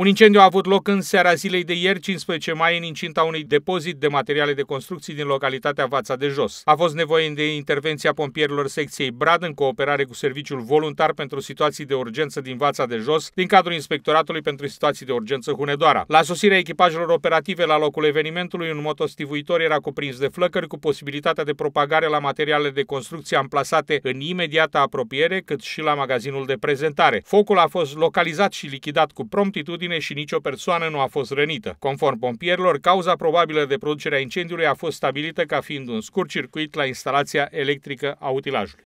Un incendiu a avut loc în seara zilei de ieri, 15 mai, în incinta unui depozit de materiale de construcții din localitatea Vața de Jos. A fost nevoie de intervenția pompierilor secției Brad în cooperare cu Serviciul Voluntar pentru Situații de Urgență din Vața de Jos, din cadrul Inspectoratului pentru Situații de Urgență Hunedoara. La sosirea echipajelor operative la locul evenimentului, un motostivuitor era cuprins de flăcări cu posibilitatea de propagare la materiale de construcție amplasate în imediată apropiere, cât și la magazinul de prezentare. Focul a fost localizat și lichidat cu promptitudine victime și nicio persoană nu a fost rănită. Conform pompierilor, cauza probabilă de producerea incendiului a fost stabilită ca fiind un scurt circuit la instalația electrică a utilajului.